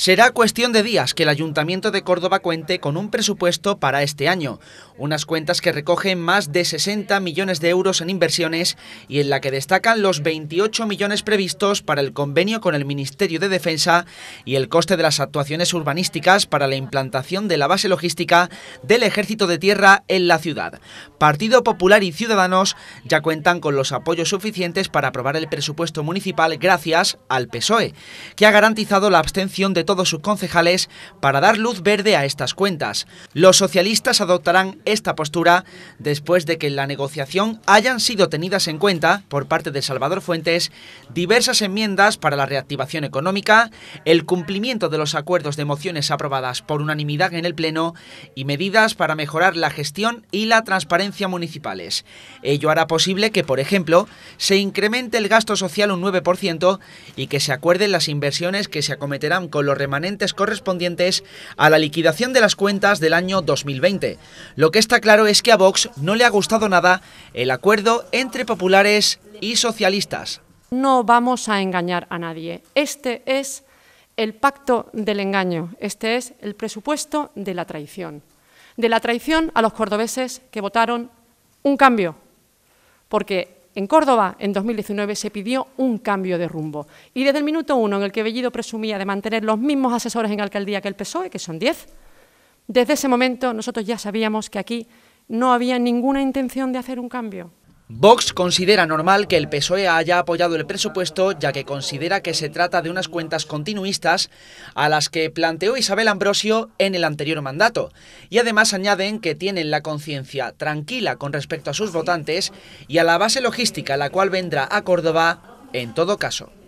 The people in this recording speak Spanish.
Será cuestión de días que el Ayuntamiento de Córdoba cuente con un presupuesto para este año, unas cuentas que recogen más de 60 millones de euros en inversiones y en la que destacan los 28 millones previstos para el convenio con el Ministerio de Defensa y el coste de las actuaciones urbanísticas para la implantación de la base logística del Ejército de Tierra en la ciudad. Partido Popular y Ciudadanos ya cuentan con los apoyos suficientes para aprobar el presupuesto municipal gracias al PSOE, que ha garantizado la abstención de todos sus concejales para dar luz verde a estas cuentas. Los socialistas adoptarán esta postura después de que en la negociación hayan sido tenidas en cuenta, por parte de Salvador Fuentes, diversas enmiendas para la reactivación económica, el cumplimiento de los acuerdos de mociones aprobadas por unanimidad en el Pleno y medidas para mejorar la gestión y la transparencia municipales. Ello hará posible que, por ejemplo, se incremente el gasto social un 9% y que se acuerden las inversiones que se acometerán con los los remanentes correspondientes a la liquidación de las cuentas del año 2020. Lo que está claro es que a Vox no le ha gustado nada el acuerdo entre populares y socialistas. No vamos a engañar a nadie. Este es el pacto del engaño, este es el presupuesto de la traición. De la traición a los cordobeses que votaron un cambio, porque en Córdoba, en 2019, se pidió un cambio de rumbo. Y desde el minuto uno, en el que Bellido presumía de mantener los mismos asesores en alcaldía que el PSOE, que son diez, desde ese momento nosotros ya sabíamos que aquí no había ninguna intención de hacer un cambio. Vox considera normal que el PSOE haya apoyado el presupuesto, ya que considera que se trata de unas cuentas continuistas a las que planteó Isabel Ambrosio en el anterior mandato. Y además añaden que tienen la conciencia tranquila con respecto a sus votantes y a la base logística, la cual vendrá a Córdoba en todo caso.